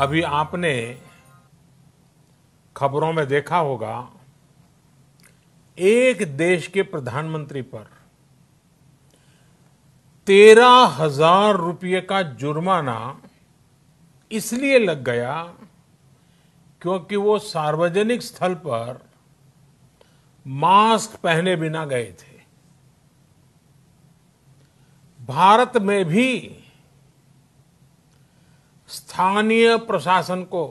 अभी आपने खबरों में देखा होगा एक देश के प्रधानमंत्री पर तेरह हजार रुपये का जुर्माना इसलिए लग गया क्योंकि वो सार्वजनिक स्थल पर मास्क पहने बिना गए थे भारत में भी स्थानीय प्रशासन को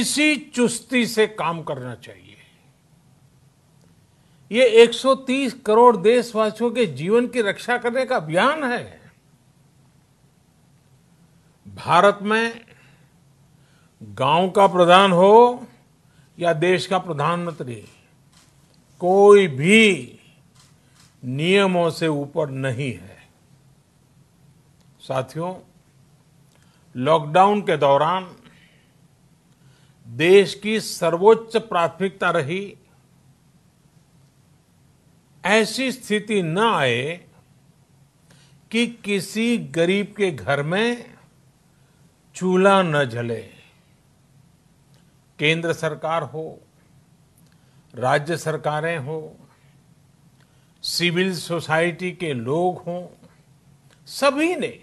इसी चुस्ती से काम करना चाहिए ये 130 करोड़ देशवासियों के जीवन की रक्षा करने का अभियान है भारत में गांव का प्रधान हो या देश का प्रधानमंत्री कोई भी नियमों से ऊपर नहीं है साथियों लॉकडाउन के दौरान देश की सर्वोच्च प्राथमिकता रही ऐसी स्थिति न आए कि किसी गरीब के घर में चूल्हा न जले केंद्र सरकार हो राज्य सरकारें हो सिविल सोसाइटी के लोग हों सभी ने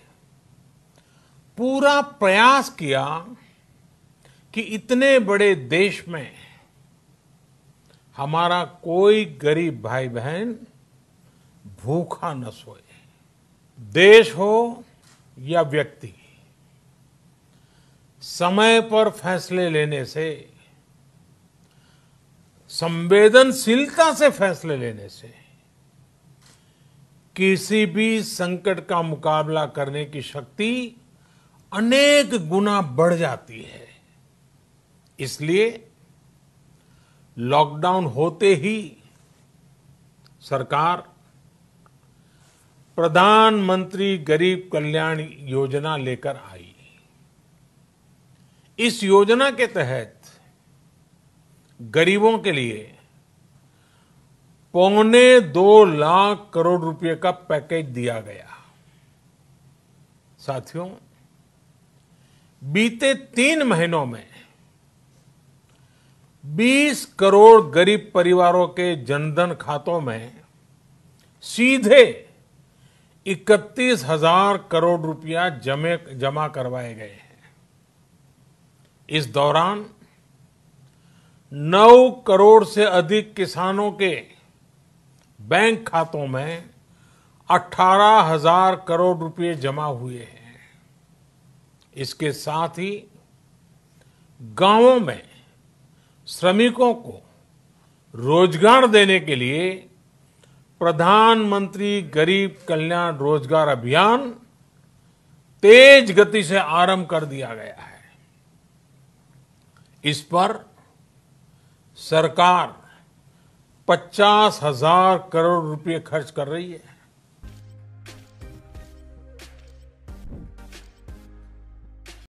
पूरा प्रयास किया कि इतने बड़े देश में हमारा कोई गरीब भाई बहन भूखा न सोए देश हो या व्यक्ति समय पर फैसले लेने से संवेदनशीलता से फैसले लेने से किसी भी संकट का मुकाबला करने की शक्ति अनेक गुना बढ़ जाती है इसलिए लॉकडाउन होते ही सरकार प्रधानमंत्री गरीब कल्याण योजना लेकर आई इस योजना के तहत गरीबों के लिए पौने दो लाख करोड़ रुपए का पैकेज दिया गया साथियों बीते तीन महीनों में 20 करोड़ गरीब परिवारों के जनधन खातों में सीधे इकतीस हजार करोड़ रुपया जमे जमा करवाए गए हैं इस दौरान 9 करोड़ से अधिक किसानों के बैंक खातों में अठारह हजार करोड़ रुपये जमा हुए हैं इसके साथ ही गांवों में श्रमिकों को रोजगार देने के लिए प्रधानमंत्री गरीब कल्याण रोजगार अभियान तेज गति से आरंभ कर दिया गया है इस पर सरकार पचास हजार करोड़ रुपए खर्च कर रही है